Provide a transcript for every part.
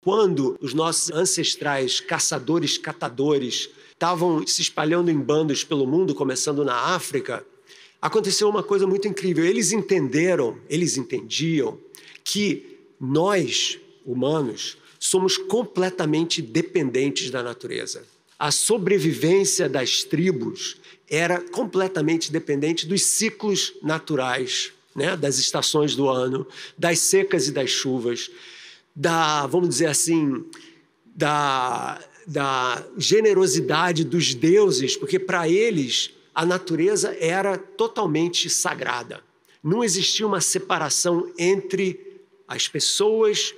Quando os nossos ancestrais caçadores, catadores, estavam se espalhando em bandos pelo mundo, começando na África, aconteceu uma coisa muito incrível. Eles entenderam, eles entendiam que nós, humanos, somos completamente dependentes da natureza. A sobrevivência das tribos era completamente dependente dos ciclos naturais, né? das estações do ano, das secas e das chuvas da, vamos dizer assim, da, da generosidade dos deuses, porque para eles a natureza era totalmente sagrada. Não existia uma separação entre as pessoas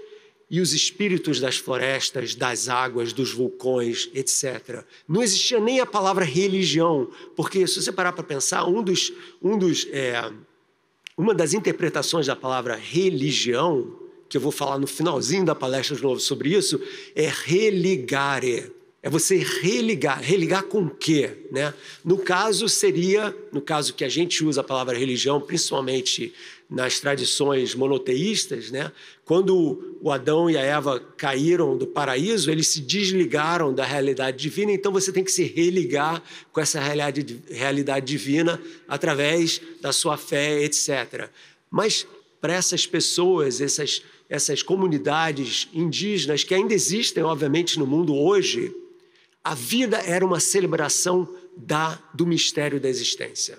e os espíritos das florestas, das águas, dos vulcões, etc. Não existia nem a palavra religião, porque se você parar para pensar, um dos, um dos, é, uma das interpretações da palavra religião que eu vou falar no finalzinho da palestra de novo sobre isso, é religare. É você religar. Religar com o quê? Né? No caso, seria, no caso que a gente usa a palavra religião, principalmente nas tradições monoteístas, né? quando o Adão e a Eva caíram do paraíso, eles se desligaram da realidade divina, então você tem que se religar com essa realidade, realidade divina através da sua fé, etc. Mas para essas pessoas, essas pessoas, essas comunidades indígenas que ainda existem, obviamente, no mundo hoje, a vida era uma celebração da, do mistério da existência.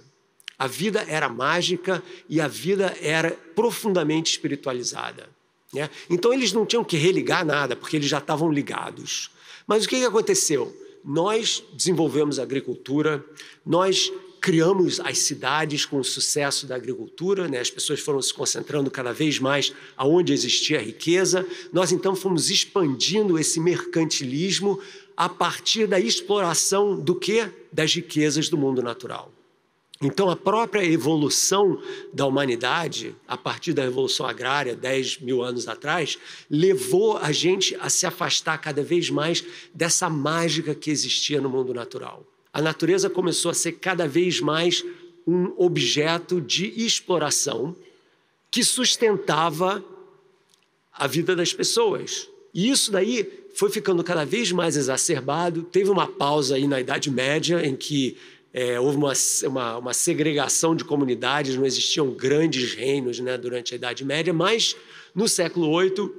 A vida era mágica e a vida era profundamente espiritualizada. Né? Então eles não tinham que religar nada, porque eles já estavam ligados. Mas o que, que aconteceu? Nós desenvolvemos agricultura, nós criamos as cidades com o sucesso da agricultura, né? as pessoas foram se concentrando cada vez mais aonde existia riqueza. Nós então fomos expandindo esse mercantilismo a partir da exploração do que das riquezas do mundo natural. Então, a própria evolução da humanidade, a partir da Revolução Agrária, 10 mil anos atrás, levou a gente a se afastar cada vez mais dessa mágica que existia no mundo natural a natureza começou a ser cada vez mais um objeto de exploração que sustentava a vida das pessoas. E isso daí foi ficando cada vez mais exacerbado. Teve uma pausa aí na Idade Média, em que é, houve uma, uma, uma, segregação de comunidades, não existiam grandes reinos né, durante a Idade Média, mas no século VIII,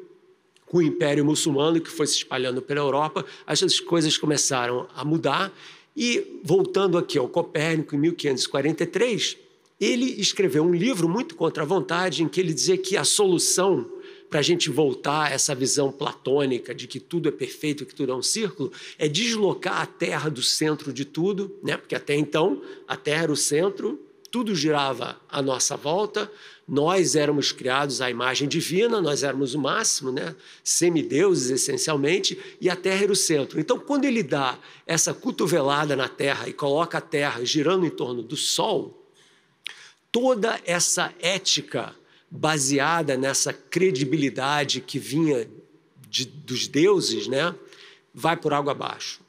com o Império Muçulmano, que foi se espalhando pela Europa, as coisas começaram a mudar e voltando aqui ao Copérnico, em 1543, ele escreveu um livro muito contra a vontade, em que ele dizia que a solução para a gente voltar a essa visão platônica de que tudo é perfeito, que tudo é um círculo, é deslocar a Terra do centro de tudo, né? porque até então a Terra era o centro tudo girava à nossa volta, nós éramos criados à imagem divina, nós éramos o máximo, né? semideuses essencialmente, e a Terra era o centro. Então, quando ele dá essa cotovelada na Terra e coloca a Terra girando em torno do Sol, toda essa ética baseada nessa credibilidade que vinha de, dos deuses, né, vai por água abaixo.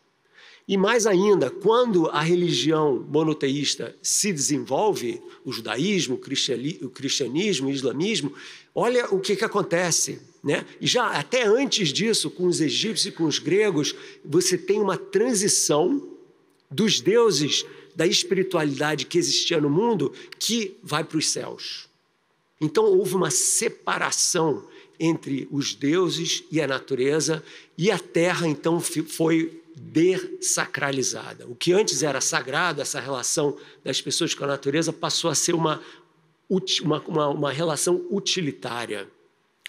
E mais ainda, quando a religião monoteísta se desenvolve, o judaísmo, o cristianismo, o islamismo, olha o que, que acontece. Né? E já até antes disso, com os egípcios e com os gregos, você tem uma transição dos deuses da espiritualidade que existia no mundo que vai para os céus. Então houve uma separação entre os deuses e a natureza, e a terra então foi dessacralizada. O que antes era sagrado, essa relação das pessoas com a natureza, passou a ser uma, uma, uma, uma relação utilitária.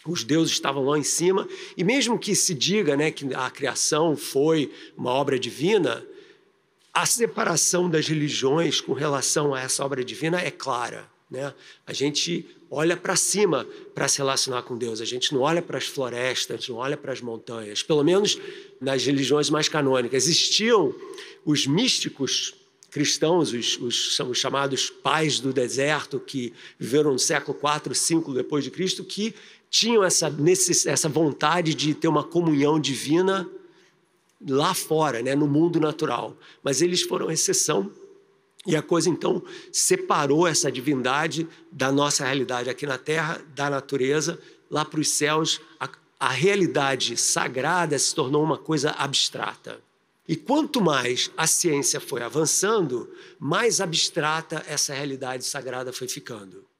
Os deuses estavam lá em cima, e mesmo que se diga né, que a criação foi uma obra divina, a separação das religiões com relação a essa obra divina é clara. Né? A gente olha para cima para se relacionar com Deus, a gente não olha para as florestas, não olha para as montanhas, pelo menos nas religiões mais canônicas. Existiam os místicos cristãos, os, os, são os chamados pais do deserto, que viveram no século IV, V depois de Cristo, que tinham essa, necess, essa vontade de ter uma comunhão divina lá fora, né, no mundo natural. Mas eles foram exceção e a coisa então separou essa divindade da nossa realidade aqui na terra, da natureza, lá para os céus, a, a realidade sagrada se tornou uma coisa abstrata. E quanto mais a ciência foi avançando, mais abstrata essa realidade sagrada foi ficando.